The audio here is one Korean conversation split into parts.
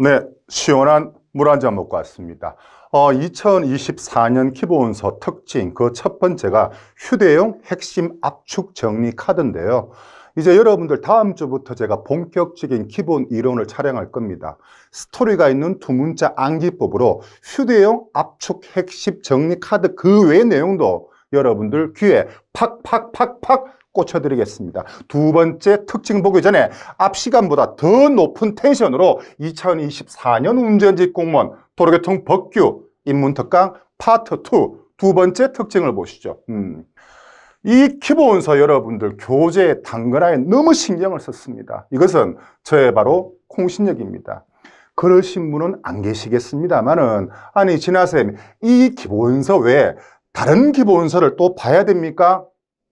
네, 시원한 물 한 잔 먹고 왔습니다. 어, 2024년 기본서 특징 그 첫 번째가 휴대용 핵심 압축 정리 카드인데요. 이제 여러분들 다음 주부터 제가 본격적인 기본 이론을 촬영할 겁니다. 스토리가 있는 두 문자 암기법으로 휴대용 압축 핵심 정리 카드 그 외 내용도 여러분들 귀에 팍팍팍팍 꽂혀드리겠습니다. 두 번째 특징 보기 전에 앞 시간보다 더 높은 텐션으로 2024년 운전직 공무원 도로교통 법규 입문특강 파트 2 두 번째 특징을 보시죠. 음. 이 기본서 여러분들 교재 단근화에 너무 신경을 썼습니다. 이것은 저의 바로 콩신력입니다. 그러신 분은 안 계시겠습니다만은 아니 진아쌤 이 기본서 외에 다른 기본서를 또 봐야 됩니까?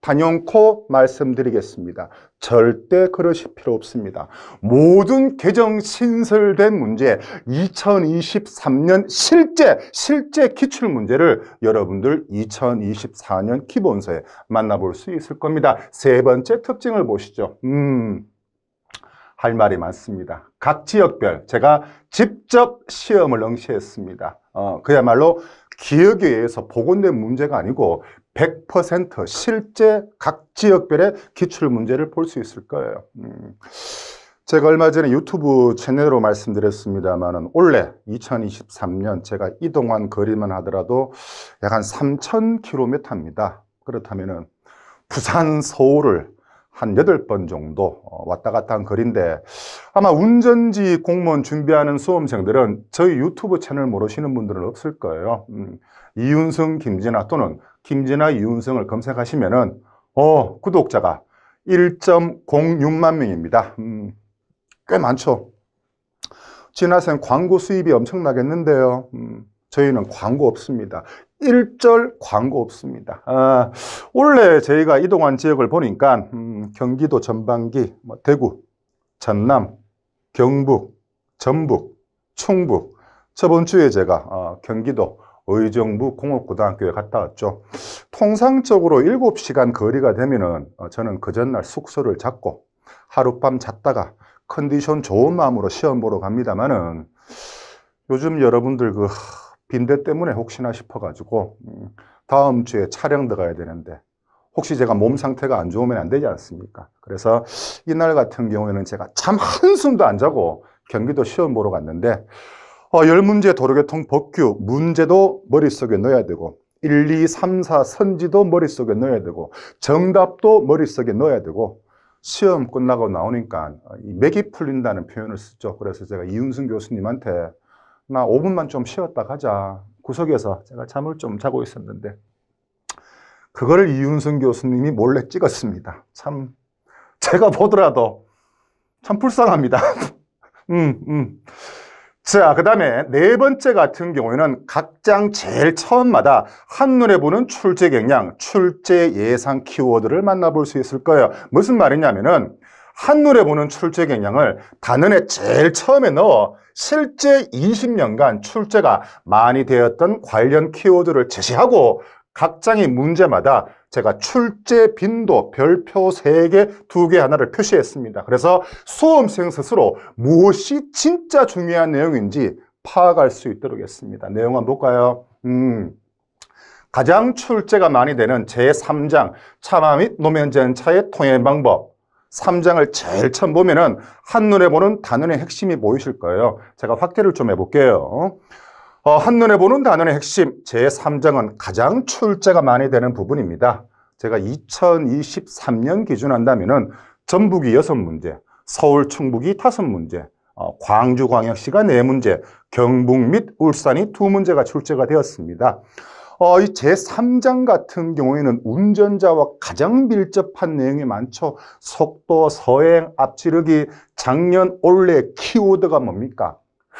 단연코 말씀드리겠습니다. 절대 그러실 필요 없습니다. 모든 개정 신설된 문제, 2023년 실제, 실제 기출 문제를 여러분들 2024년 기본서에 만나볼 수 있을 겁니다. 세 번째 특징을 보시죠. 음. 할 말이 많습니다. 각 지역별 제가 직접 시험을 응시했습니다. 어, 그야말로 기억에 의해서 복원된 문제가 아니고 100% 실제 각 지역별의 기출 문제를 볼 수 있을 거예요. 음. 제가 얼마 전에 유튜브 채널로 말씀드렸습니다만 올해 2023년 제가 이동한 거리만 하더라도 약 한 3,000km입니다. 그렇다면 부산, 서울을 한 8번 정도 어, 왔다 갔다 한 거리인데 아마 운전지 공무원 준비하는 수험생들은 저희 유튜브 채널 모르시는 분들은 없을 거예요 음, 이윤성 김진아 또는 김진아 이윤성을 검색하시면 은어 구독자가 1.06만 명입니다 음, 꽤 많죠 진화생 광고 수입이 엄청나겠는데요 음, 저희는 광고 없습니다. 1절 광고 없습니다. 아, 원래 저희가 이동한 지역을 보니까 음, 경기도 전반기, 뭐 대구, 전남, 경북, 전북, 충북 저번 주에 제가 어, 경기도 의정부 공업고등학교에 갔다 왔죠. 통상적으로 7시간 거리가 되면 은 어, 저는 그 전날 숙소를 잡고 하룻밤 잤다가 컨디션 좋은 마음으로 시험 보러 갑니다만 은 요즘 여러분들 그 빈대 때문에 혹시나 싶어가지고 음, 다음 주에 촬영 들어가야 되는데 혹시 제가 몸 상태가 안 좋으면 안 되지 않습니까? 그래서 이날 같은 경우에는 제가 참 한숨도 안 자고 경기도 시험 보러 갔는데 어, 열문제 도로교통 법규 문제도 머릿속에 넣어야 되고 1, 2, 3, 4 선지도 머릿속에 넣어야 되고 정답도 머릿속에 넣어야 되고 시험 끝나고 나오니까 맥이 풀린다는 표현을 쓰죠. 그래서 제가 이윤승 교수님한테 나 5분만 좀 쉬었다 가자. 구석에서 제가 잠을 좀 자고 있었는데 그걸 이윤승 교수님이 몰래 찍었습니다. 참 제가 보더라도 참 불쌍합니다. 음, 음. 자, 그 다음에 네 번째 같은 경우에는 각 장 제일 처음마다 한눈에 보는 출제 경향, 출제 예상 키워드를 만나볼 수 있을 거예요. 무슨 말이냐면은 한눈에 보는 출제 경향을 단원에 제일 처음에 넣어 실제 20년간 출제가 많이 되었던 관련 키워드를 제시하고 각 장의 문제마다 제가 출제 빈도 별표 3개, 2개 하나를 표시했습니다. 그래서 수험생 스스로 무엇이 진짜 중요한 내용인지 파악할 수 있도록 했습니다. 내용 한번 볼까요? 음. 가장 출제가 많이 되는 제3장 차마 및노면전 차의 통해 방법 3장을 제일 처음 보면은 한눈에 보는 단원의 핵심이 보이실 거예요. 제가 확대를 좀 해볼게요. 어, 한눈에 보는 단원의 핵심 제3장은 가장 출제가 많이 되는 부분입니다. 제가 2023년 기준한다면은 전북이 6문제, 서울 충북이 5문제, 어, 광주광역시가 4문제, 경북 및 울산이 2문제가 출제가 되었습니다. 어, 이 제3장 같은 경우에는 운전자와 가장 밀접한 내용이 많죠. 속도, 서행, 앞지르기, 작년 올해 키워드가 뭡니까?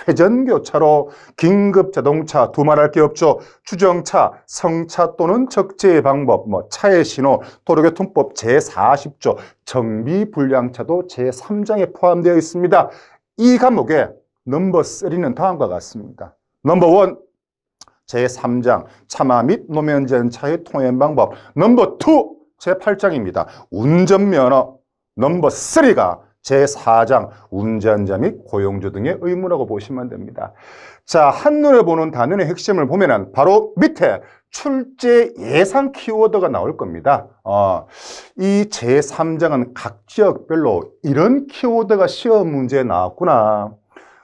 회전교차로, 긴급자동차, 두말할 게 없죠. 추정차, 성차 또는 적재의 방법, 뭐 차의 신호, 도로교통법 제40조, 정비불량차도 제3장에 포함되어 있습니다. 이감목에 넘버 3는 다음과 같습니다. 넘버 1, 제3장 차마 및 노면 전차의 통행 방법 넘버 투 제8장입니다. 운전면허 넘버 3가 제4장 운전자 및 고용주 등의 의무라고 보시면 됩니다. 자, 한눈에 보는 단어의 핵심을 보면 은 바로 밑에 출제 예상 키워드가 나올 겁니다. 어, 이 제3장은 각 지역별로 이런 키워드가 시험 문제에 나왔구나.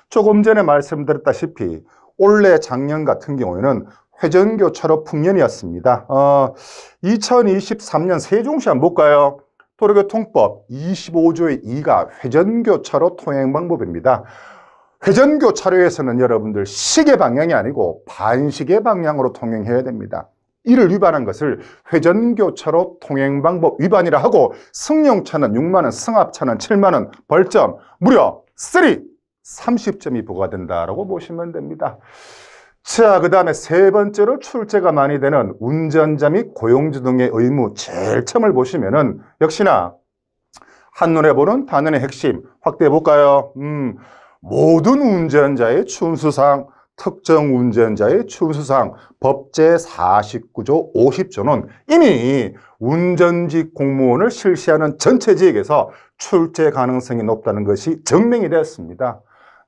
조금 전에 말씀드렸다시피 올해 작년 같은 경우에는 회전교차로 풍년이었습니다. 어, 2023년 세종시 한번 볼까요? 도로교통법 25조의 2가 회전교차로 통행 방법입니다. 회전교차로에서는 여러분들 시계 방향이 아니고 반시계 방향으로 통행해야 됩니다. 이를 위반한 것을 회전교차로 통행방법 위반이라 하고 승용차는 6만원, 승합차는 7만원, 벌점 무려 3! 30점이 부과된다라고 보시면 됩니다. 자, 그 다음에 세 번째로 출제가 많이 되는 운전자 및 고용주 등의 의무 제일처음을 보시면은 역시나 한눈에 보는 단원의 핵심 확대해 볼까요? 음, 모든 운전자의 준수상 특정 운전자의 준수상 법제 49조 50조는 이미 운전직 공무원을 실시하는 전체직에서 출제 가능성이 높다는 것이 증명이 되었습니다.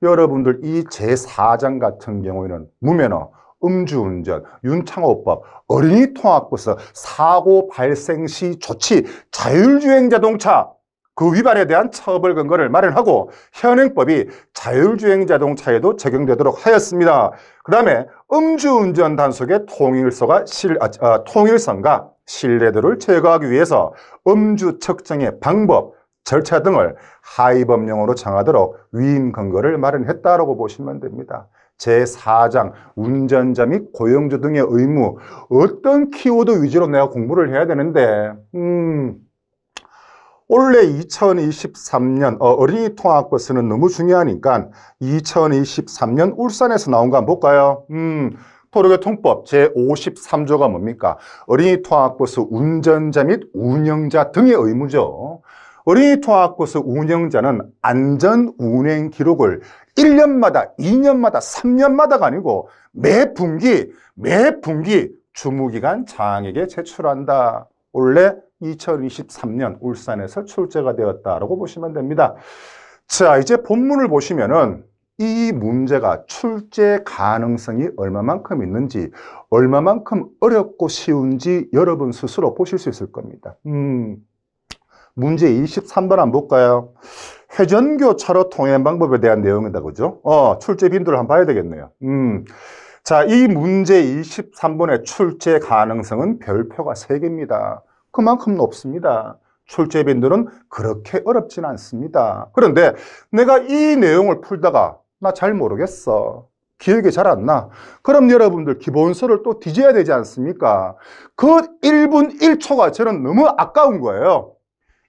여러분들 이 제4장 같은 경우에는 무면허, 음주운전, 윤창호법, 어린이 통학부서, 사고 발생 시 조치, 자율주행 자동차 그 위반에 대한 처벌 근거를 마련하고 현행법이 자율주행 자동차에도 적용되도록 하였습니다. 그 다음에 음주운전 단속의 통일소가 실, 아, 아 통일성과 신뢰도를 제거하기 위해서 음주 측정의 방법, 절차 등을 하위법령으로 정하도록 위임 근거를 마련했다라고 보시면 됩니다. 제4장 운전자 및 고용주 등의 의무 어떤 키워드 위주로 내가 공부를 해야 되는데 음, 올해 2023년 어, 린이 통학버스는 너무 중요하니까 2023년 울산에서 나온 거 한번 볼까요? 음, 토르교통법 제53조가 뭡니까? 어린이 통학버스 운전자 및 운영자 등의 의무죠. 어린이 투학버스 운영자는 안전 운행 기록을 1년마다, 2년마다, 3년마다가 아니고 매 분기, 매 분기 주무기관 장에게 제출한다. 원래 2023년 울산에서 출제가 되었다라고 보시면 됩니다. 자, 이제 본문을 보시면은 이 문제가 출제 가능성이 얼마만큼 있는지 얼마만큼 어렵고 쉬운지 여러분 스스로 보실 수 있을 겁니다. 음. 문제 23번 한번 볼까요? 회전교 차로 통행 방법에 대한 내용이다, 그죠? 어, 출제 빈도를 한번 봐야 되겠네요. 음. 자, 이 문제 23번의 출제 가능성은 별표가 3개입니다. 그만큼 높습니다. 출제 빈도는 그렇게 어렵진 않습니다. 그런데 내가 이 내용을 풀다가 나 잘 모르겠어. 기억이 잘 안 나. 그럼 여러분들 기본서를 또 뒤져야 되지 않습니까? 그 1분 1초가 저는 너무 아까운 거예요.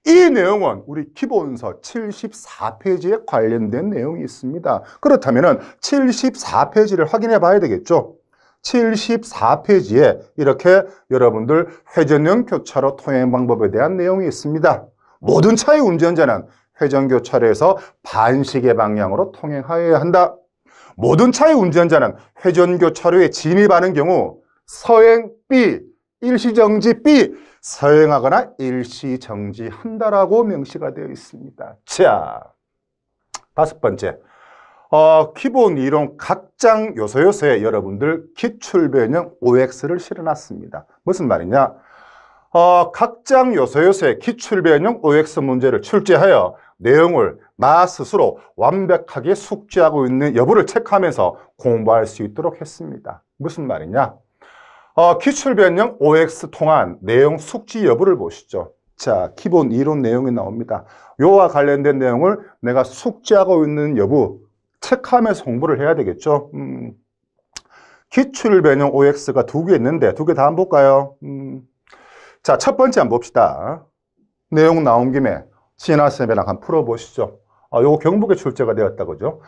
이 내용은 우리 기본서 74페이지에 관련된 내용이 있습니다. 그렇다면 74페이지를 확인해 봐야 되겠죠. 74페이지에 이렇게 여러분들 회전형 교차로 통행 방법에 대한 내용이 있습니다. 모든 차의 운전자는 회전 교차로에서 반시계 방향으로 통행하여야 한다. 모든 차의 운전자는 회전 교차로에 진입하는 경우 서행 B, 일시정지 B, 서행하거나 일시정지한다라고 명시가 되어 있습니다. 자, 다섯 번째. 어, 기본 이론 각장 요소 요소에 여러분들 기출변형 OX를 실어놨습니다. 무슨 말이냐? 어, 각장 요소 요소에 기출변형 OX 문제를 출제하여 내용을 나 스스로 완벽하게 숙지하고 있는 여부를 체크하면서 공부할 수 있도록 했습니다. 무슨 말이냐? 어, 기출 변형 OX 통한 내용 숙지 여부를 보시죠. 자, 기본 이론 내용이 나옵니다. 요와 관련된 내용을 내가 숙지하고 있는 여부 체크하면서 공부를 해야 되겠죠. 음, 기출 변형 OX가 두 개 있는데 두 개 다 한번 볼까요? 음, 자, 첫 번째 한번 봅시다. 내용 나온 김에 진아 쌤이랑 한번 풀어보시죠. 아, 요거 경북에 출제가 되었다 그죠?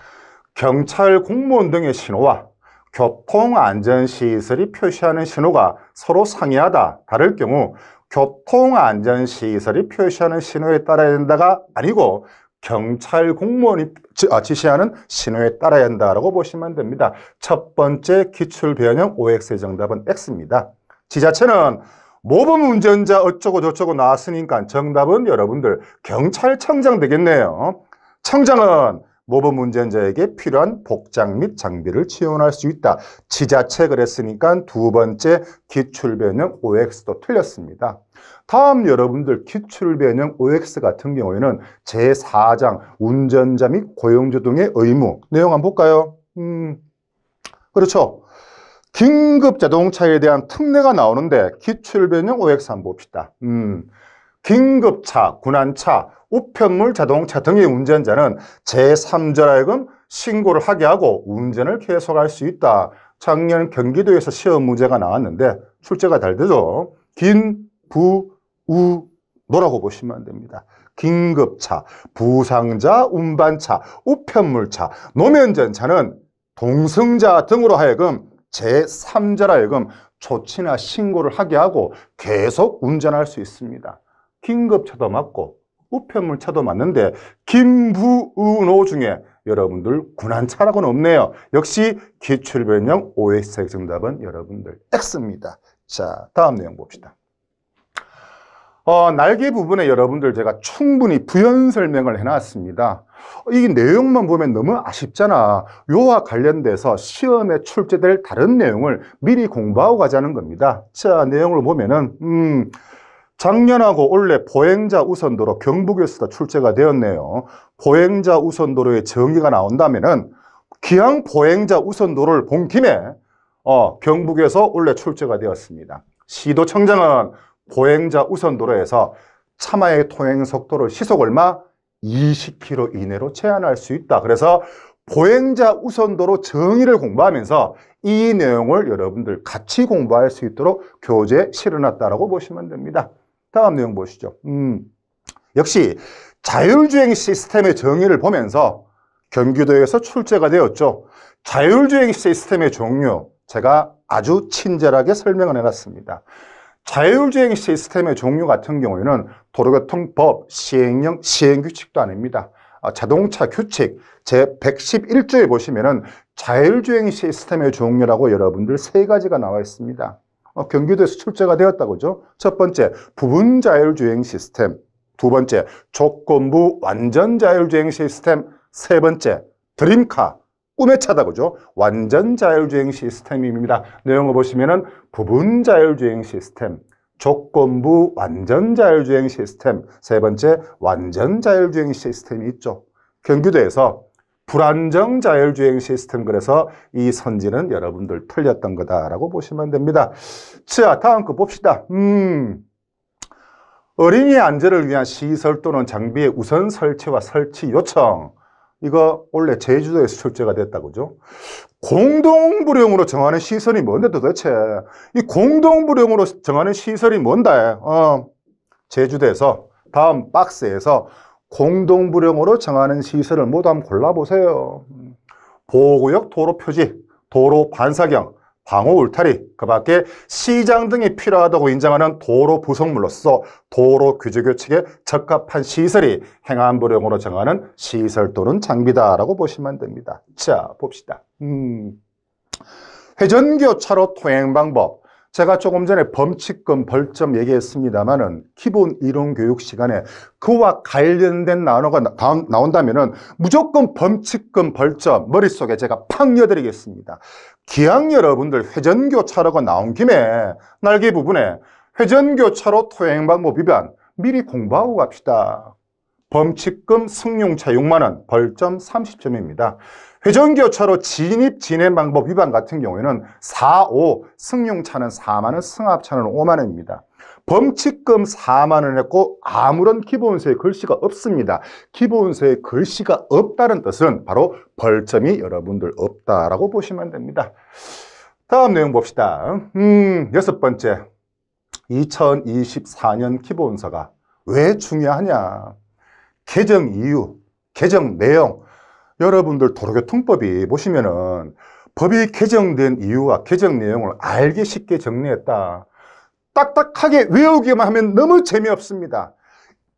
경찰 공무원 등의 신호와 교통안전시설이 표시하는 신호가 서로 상이하다 다를 경우 교통안전시설이 표시하는 신호에 따라야 된다가 아니고 경찰 공무원이 아, 지시하는 신호에 따라야 한다고 보시면 됩니다. 첫 번째 기출변형 OX의 정답은 X입니다. 지자체는 모범 운전자 어쩌고 저쩌고 나왔으니까 정답은 여러분들 경찰청장 되겠네요. 청장은 모범 운전자에게 필요한 복장 및 장비를 지원할 수 있다. 지자체 그랬으니까 두 번째 기출변형 OX도 틀렸습니다. 다음 여러분들 기출변형 OX 같은 경우에는 제4장 운전자 및 고용주 등의 의무 내용 한번 볼까요? 음, 그렇죠. 긴급 자동차에 대한 특례가 나오는데 기출변형 OX 한번 봅시다. 음, 긴급차, 군안차, 우편물 자동차 등의 운전자는 제3자라여금 신고를 하게 하고 운전을 계속할 수 있다. 작년 경기도에서 시험 문제가 나왔는데 출제가 잘 되죠. 긴, 부, 우, 노라고 보시면 됩니다. 긴급차, 부상자, 운반차, 우편물차, 노면전차는 동승자 등으로 하여금 제3자라 하여금 조치나 신고를 하게 하고 계속 운전할 수 있습니다. 긴급차도 맞고 우편물 차도 맞는데 김부은호 중에 여러분들 군한차라고는 없네요. 역시 기출변형 OS의 정답은 여러분들 X입니다. 자, 다음 내용 봅시다. 어, 날개 부분에 여러분들 제가 충분히 부연 설명을 해놨습니다. 이 내용만 보면 너무 아쉽잖아. 요와 관련돼서 시험에 출제될 다른 내용을 미리 공부하고 가자는 겁니다. 자, 내용을 보면은, 음, 작년하고 올해 보행자 우선도로 경부교수가 출제가 되었네요. 보행자 우선도로의 정의가 나온다면 기왕 보행자 우선도로를 본 김에 어, 경북에서 원래 출제가 되었습니다. 시도청장은 보행자 우선도로에서 차마의 통행속도를 시속 얼마? 20km 이내로 제한할 수 있다. 그래서 보행자 우선도로 정의를 공부하면서 이 내용을 여러분들 같이 공부할 수 있도록 교재에 실어놨다고 보시면 됩니다. 다음 내용 보시죠. 음, 역시 자율주행 시스템의 정의를 보면서 경기도에서 출제가 되었죠. 자율주행 시스템의 종류 제가 아주 친절하게 설명을 해놨습니다. 자율주행 시스템의 종류 같은 경우에는 도로교통법, 시행령, 시행규칙도 아닙니다. 어, 자동차 규칙 제111조에 보시면 은 자율주행 시스템의 종류라고 여러분들 세 가지가 나와 있습니다. 어, 경기도에서 출제가 되었다고죠. 첫 번째, 부분 자율주행 시스템. 두 번째, 조건부 완전 자율주행 시스템. 세 번째, 드림카. 꿈의 차다 그죠? 완전 자율주행 시스템입니다. 내용을 보시면은 부분 자율주행 시스템, 조건부 완전 자율주행 시스템, 세 번째 완전 자율주행 시스템이 있죠. 경기도에서 불안정 자율주행 시스템 그래서 이 선지는 여러분들 틀렸던 거다라고 보시면 됩니다. 자, 다음 거 봅시다. 음. 어린이 안전을 위한 시설 또는 장비의 우선 설치와 설치 요청. 이거 원래 제주도에서 출제가 됐다 고죠 공동불용으로 정하는 시설이 뭔데 도대체? 이 공동불용으로 정하는 시설이 뭔데? 어, 제주도에서 다음 박스에서 공동부령으로 정하는 시설을 모두 한번 골라보세요. 보호구역 도로 표지, 도로 반사경, 방호 울타리, 그 밖에 시장 등이 필요하다고 인정하는 도로 부속물로서 도로 규제규칙에 적합한 시설이 행안부령으로 정하는 시설 또는 장비다라고 보시면 됩니다. 자, 봅시다. 음. 회전교차로 통행방법, 제가 조금 전에 범칙금, 벌점 얘기했습니다만은 기본 이론 교육 시간에 그와 관련된 단어가 나온다면은 무조건 범칙금, 벌점 머릿속에 제가 팡여드리겠습니다. 기왕 여러분들 회전교차로가 나온 김에 날개 부분에 회전교차로 토행방법 위반 미리 공부하고 갑시다. 범칙금 승용차 6만원, 벌점 30점입니다. 회전교차로 진입 진행 방법 위반 같은 경우에는 4, 5, 승용차는 4만원, 승합차는 5만원입니다. 범칙금 4만원 했고 아무런 기본서의 글씨가 없습니다. 기본서의 글씨가 없다는 뜻은 바로 벌점이 여러분들 없다라고 보시면 됩니다. 다음 내용 봅시다. 음, 여섯 번째. 2024년 기본서가 왜 중요하냐? 개정 이유, 개정 내용, 여러분들 도로교통법이 보시면은 법이 개정된 이유와 개정 내용을 알기 쉽게 정리했다. 딱딱하게 외우기만 하면 너무 재미없습니다.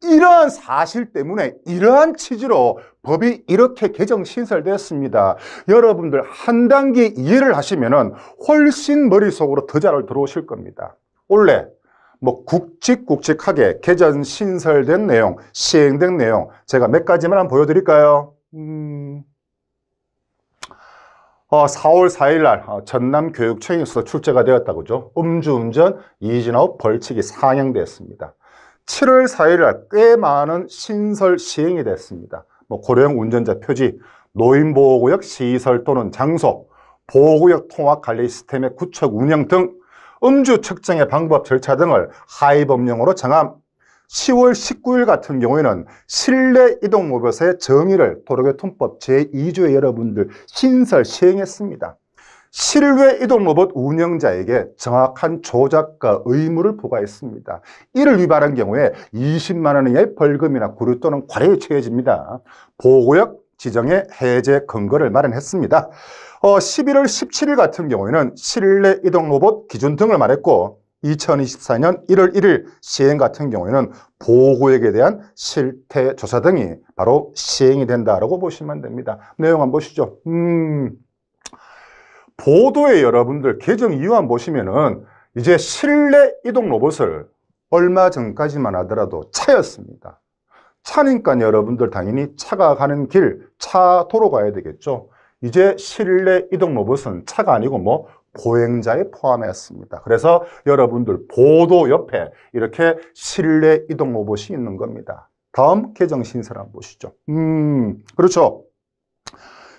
이러한 사실 때문에 이러한 취지로 법이 이렇게 개정 신설되었습니다. 여러분들 한 단계 이해를 하시면 은 훨씬 머릿속으로 더 잘 들어오실 겁니다. 원래 뭐 굵직굵직하게 개정 신설된 내용, 시행된 내용 제가 몇 가지만 보여드릴까요? 음... 어, 아, 4월 4일 날 어, 전남 교육청에서 출제가 되었다고 죠 음주운전, 이진업 벌칙이 상향됐습니다. 7월 4일 날꽤 많은 신설 시행이 됐습니다. 뭐 고령 운전자 표지, 노인보호구역 시설 또는 장소, 보호구역 통합관리 시스템의 구축 운영 등 음주 측정의 방법 절차 등을 하위 법령으로 정함 10월 19일 같은 경우에는 실내 이동 모비의 정의를 도로교통법 제2조에 여러분들 신설 시행했습니다. 실외 이동 로봇 운영자에게 정확한 조작과 의무를 부과했습니다. 이를 위반한 경우에 20만 원 이하의 벌금이나 구류 또는 과태료에 처해집니다. 보호구역 지정의 해제 근거를 마련했습니다. 어, 11월 17일 같은 경우에는 실내 이동 로봇 기준 등을 말했고 2024년 1월 1일 시행 같은 경우에는 보호구역에 대한 실태 조사 등이 바로 시행이 된다라고 보시면 됩니다. 내용 한번 보시죠. 음, 보도에 여러분들 계정 이유 한 보시면은 이제 실내 이동 로봇을 얼마 전까지만 하더라도 차였습니다. 차니까 여러분들 당연히 차가 가는 길, 차 도로 가야 되겠죠. 이제 실내 이동 로봇은 차가 아니고 뭐 보행자에 포함했습니다. 그래서 여러분들 보도 옆에 이렇게 실내 이동 로봇이 있는 겁니다. 다음 개정 신설 한번 보시죠. 음, 그렇죠.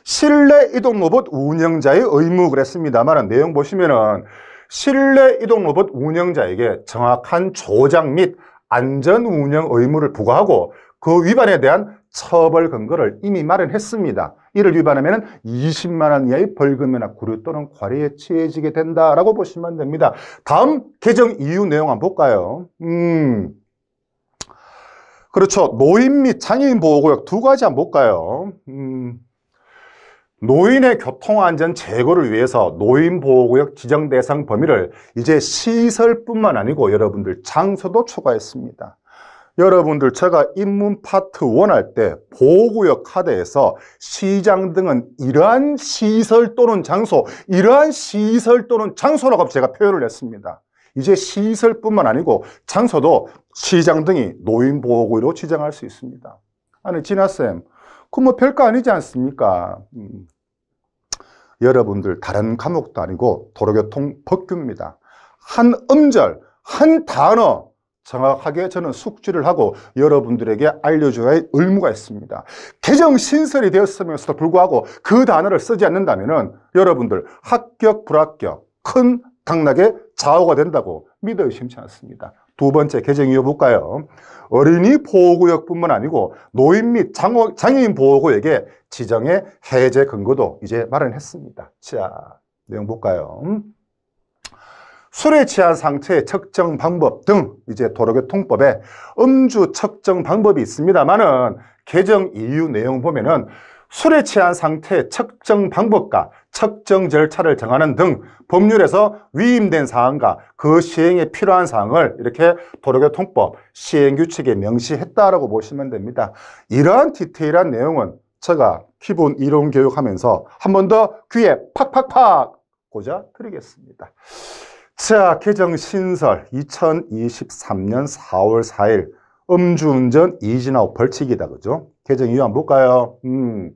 실내 이동 로봇 운영자의 의무 그랬습니다만 내용 보시면은 실내 이동 로봇 운영자에게 정확한 조작 및 안전 운영 의무를 부과하고 그 위반에 대한 처벌 근거를 이미 마련했습니다. 이를 위반하면 20만 원 이하의 벌금이나 구류 또는 과태에 처해지게 된다라고 보시면 됩니다. 다음 개정 이유 내용 한번 볼까요? 음. 그렇죠. 노인 및 장애인 보호구역 두 가지 한번 볼까요? 음. 노인의 교통안전 제거를 위해서 노인보호구역 지정 대상 범위를 이제 시설뿐만 아니고 여러분들 장소도 초과했습니다 여러분들 제가 입문 파트 1 할 때 보호구역 카드에서 시장 등은 이러한 시설 또는 장소 이러한 시설 또는 장소라고 제가 표현을 했습니다 이제 시설뿐만 아니고 장소도 시장 등이 노인보호구역으로 지정할 수 있습니다 아니 진아쌤 그건뭐 별거 아니지 않습니까? 음. 여러분들 다른 과목도 아니고 도로교통 법규입니다 한 음절, 한 단어 정확하게 저는 숙지를 하고 여러분들에게 알려줘야 할 의무가 있습니다 개정 신설이 되었음에도 불구하고 그 단어를 쓰지 않는다면 은 여러분들 합격 불합격 큰 당락의 좌우가 된다고 믿어 의심치 않습니다 두 번째 개정 이어볼까요? 어린이 보호구역뿐만 아니고 노인 및 장어, 장애인 보호구역에 지정의 해제 근거도 이제 마련했습니다 자, 내용 볼까요? 술에 취한 상태의 측정 방법 등 이제 도로교통법에 음주 측정 방법이 있습니다만은 개정 이유 내용 보면은 술에 취한 상태의 측정 방법과 측정 절차를 정하는 등 법률에서 위임된 사항과 그 시행에 필요한 사항을 이렇게 도로교통법 시행규칙에 명시했다라고 보시면 됩니다. 이러한 디테일한 내용은 제가 기본 이론 교육하면서 한 번 더 귀에 팍팍팍 꽂아 드리겠습니다. 치아계정 신설 2023년 4월 4일 음주운전 이진아웃 벌칙이다 그죠? 개정 이유 한번 볼까요? 음.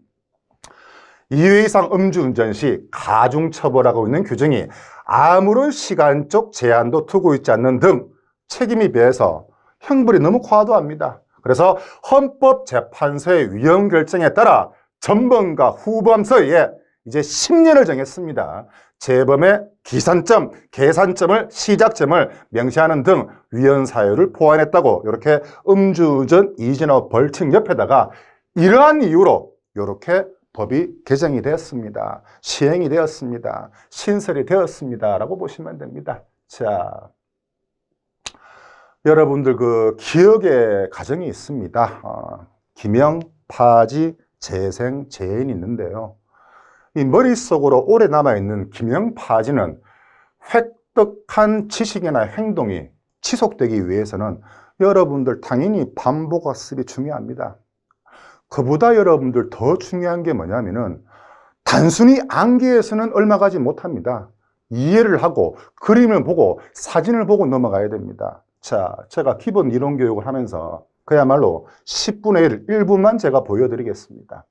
2회 이상 음주운전 시 가중처벌하고 있는 규정이 아무런 시간적 제한도 두고 있지 않는 등책임에 비해서 형벌이 너무 과도합니다. 그래서 헌법재판소의 위헌 결정에 따라 전범과 후범 서에 이제 10년을 정했습니다. 재범의 기산점, 계산점을 시작점을 명시하는 등 위헌 사유를 포함했다고 이렇게 음주전 이진업 벌칙 옆에다가 이러한 이유로 이렇게 법이 개정이 되었습니다. 시행이 되었습니다. 신설이 되었습니다. 라고 보시면 됩니다. 자, 여러분들 그 기억의 가정이 있습니다. 어, 기명, 파지, 재생, 재인이 있는데요. 이 머릿속으로 오래 남아있는 김영파지는 획득한 지식이나 행동이 지속되기 위해서는 여러분들 당연히 반복학습이 중요합니다. 그보다 여러분들 더 중요한 게 뭐냐면은 단순히 안개에서는 얼마 가지 못합니다. 이해를 하고 그림을 보고 사진을 보고 넘어가야 됩니다. 자, 제가 기본 이론 교육을 하면서 그야말로 10분의 1, 1분만 제가 보여드리겠습니다.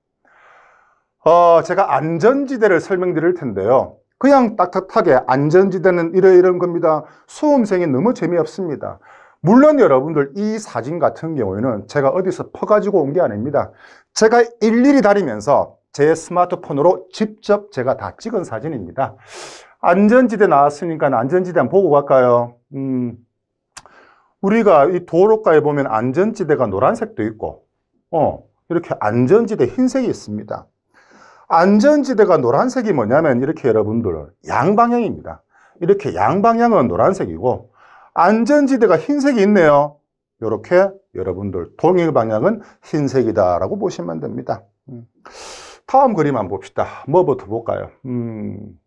어, 제가 안전지대를 설명드릴 텐데요. 그냥 딱딱하게 안전지대는 이래 이런 겁니다. 수험생이 너무 재미없습니다. 물론 여러분들 이 사진 같은 경우에는 제가 어디서 퍼가지고 온 게 아닙니다. 제가 일일이 다니면서 제 스마트폰으로 직접 제가 다 찍은 사진입니다. 안전지대 나왔으니까 안전지대 한번 보고 갈까요? 음, 우리가 이 도로가에 보면 안전지대가 노란색도 있고 어, 이렇게 안전지대 흰색이 있습니다. 안전지대가 노란색이 뭐냐면 이렇게 여러분들 양방향입니다. 이렇게 양방향은 노란색이고 안전지대가 흰색이 있네요. 이렇게 여러분들 동일 방향은 흰색이다라고 보시면 됩니다. 음. 다음 그림 한번 봅시다. 뭐부터 볼까요? 음.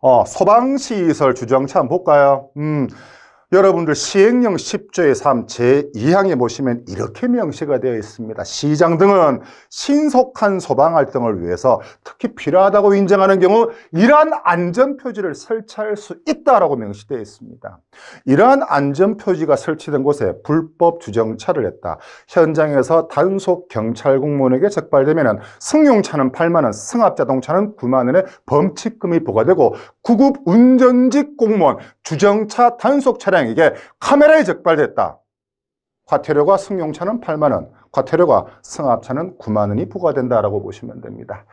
어, 소방시설 주정차 한번 볼까요? 음. 여러분들 시행령 10조의 3 제2항에 보시면 이렇게 명시가 되어 있습니다. 시장 등은 신속한 소방활 동을 위해서 특히 필요하다고 인정하는 경우 이러한 안전표지를 설치할 수 있다라고 명시되어 있습니다. 이러한 안전표지가 설치된 곳에 불법 주정차를 했다. 현장에서 단속 경찰 공무원에게 적발되면 승용차는 8만 원, 승합자동차는 9만 원의 범칙금이 부과되고 구급 운전직 공무원, 주정차 단속 차량에게 카메라에 적발됐다. 과태료가 승용차는 8만 원, 과태료가 승합차는 9만 원이 부과된다라고 보시면 됩니다.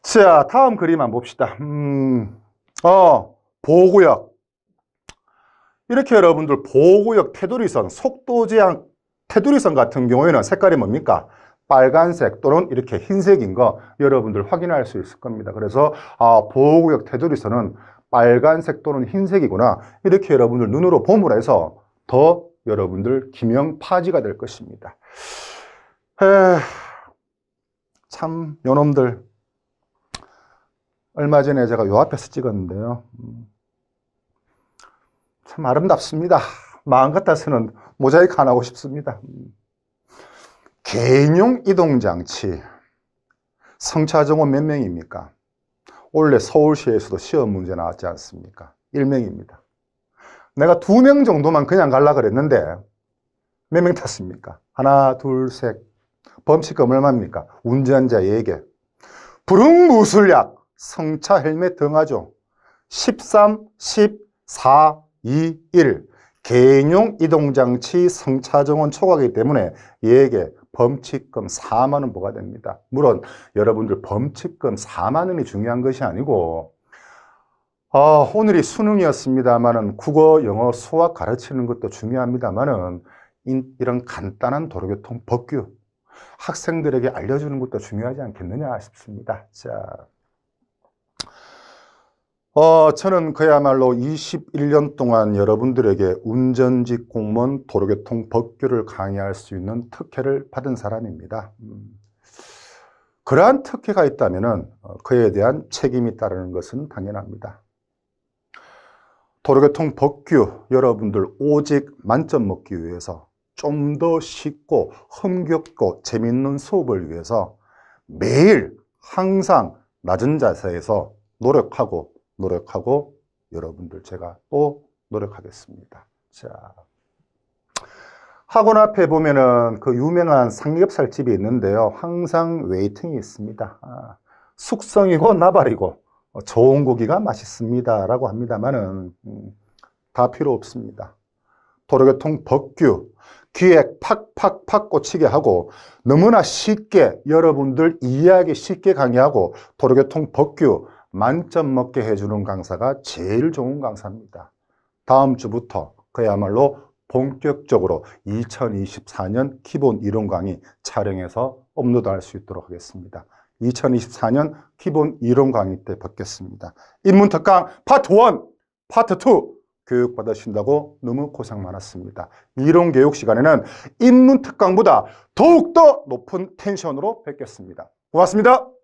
자, 다음 그림 한번 봅시다. 음, 어, 보호구역. 이렇게 여러분들 보호구역 테두리선, 속도 제한 테두리선 같은 경우에는 색깔이 뭡니까? 빨간색 또는 이렇게 흰색인 거 여러분들 확인할 수 있을 겁니다. 그래서 아, 보호구역 테두리선은 빨간색 또는 흰색이구나 이렇게 여러분들 눈으로 봄을 해서 더 여러분들 기명파지가 될 것입니다 참 요놈들 얼마 전에 제가 요 앞에서 찍었는데요 음, 참 아름답습니다 마음 같아서는 모자이크 안 하고 싶습니다 음, 개인용 이동장치 성차정원 몇 명입니까? 원래 서울시에서도 시험 문제 나왔지 않습니까? 1명입니다 내가 2명 정도만 그냥 갈라 그랬는데 몇 명 탔습니까? 하나, 둘, 셋. 범칙금 얼마입니까? 운전자에게. 불응무술약, 네 성차 헬멧 등하죠. 13, 14, 2, 1. 개인용 이동장치 성차정원 초과기 때문에 얘에게 네 범칙금 4만 원 부과 됩니다. 물론 여러분들 범칙금 4만 원이 중요한 것이 아니고 어, 오늘이 수능이었습니다만 국어, 영어, 수학 가르치는 것도 중요합니다만 이런 간단한 도로교통 법규 학생들에게 알려주는 것도 중요하지 않겠느냐 싶습니다. 자. 어, 저는 그야말로 21년 동안 여러분들에게 운전직 공무원 도로교통 법규를 강의할 수 있는 특혜를 받은 사람입니다. 음. 그러한 특혜가 있다면 어, 그에 대한 책임이 따르는 것은 당연합니다. 도로교통 법규 여러분들 오직 만점 먹기 위해서 좀 더 쉽고 흥겹고 재밌는 수업을 위해서 매일 항상 낮은 자세에서 노력하고 노력하고 여러분들 제가 또 노력하겠습니다. 자. 학원 앞에 보면은 그 유명한 삼겹살 집이 있는데요. 항상 웨이팅이 있습니다. 아, 숙성이고 나발이고 좋은 고기가 맛있습니다. 라고 합니다만은 음, 다 필요 없습니다. 도로교통 법규, 기획 팍팍팍 꽂히게 하고 너무나 쉽게 여러분들 이해하기 쉽게 강의하고 도로교통 법규, 만점 먹게 해주는 강사가 제일 좋은 강사입니다. 다음 주부터 그야말로 본격적으로 2024년 기본 이론 강의 촬영해서 업로드할 수 있도록 하겠습니다. 2024년 기본 이론 강의 때 뵙겠습니다. 입문특강 파트 1, 파트 2 교육받으신다고 너무 고생 많았습니다. 이론 교육 시간에는 입문특강보다 더욱더 높은 텐션으로 뵙겠습니다. 고맙습니다.